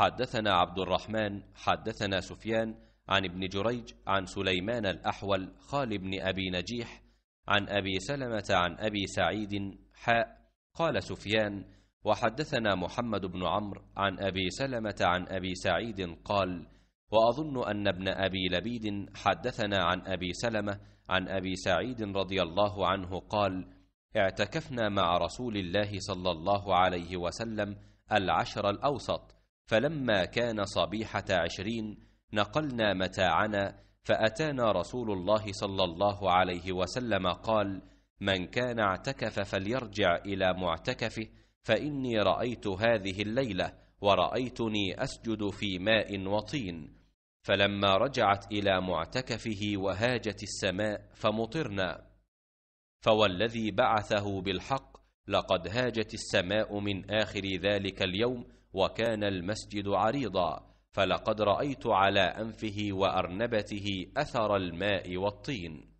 حدثنا عبد الرحمن حدثنا سفيان عن ابن جريج عن سليمان الأحول خال بن أبي نجيح عن أبي سلمة عن أبي سعيد حاء قال سفيان وحدثنا محمد بن عمرو عن أبي سلمة عن أبي سعيد قال وأظن أن ابن أبي لبيد حدثنا عن أبي سلمة عن أبي سعيد رضي الله عنه قال اعتكفنا مع رسول الله صلى الله عليه وسلم العشر الأوسط فلما كان صبيحة عشرين نقلنا متاعنا فأتانا رسول الله صلى الله عليه وسلم قال من كان اعتكف فليرجع إلى معتكفه فإني رأيت هذه الليلة ورأيتني أسجد في ماء وطين فلما رجعت إلى معتكفه وهاجت السماء فمطرنا فوالذي بعثه بالحق لقد هاجت السماء من آخر ذلك اليوم وكان المسجد عريضا فلقد رأيت على أنفه وأرنبته أثر الماء والطين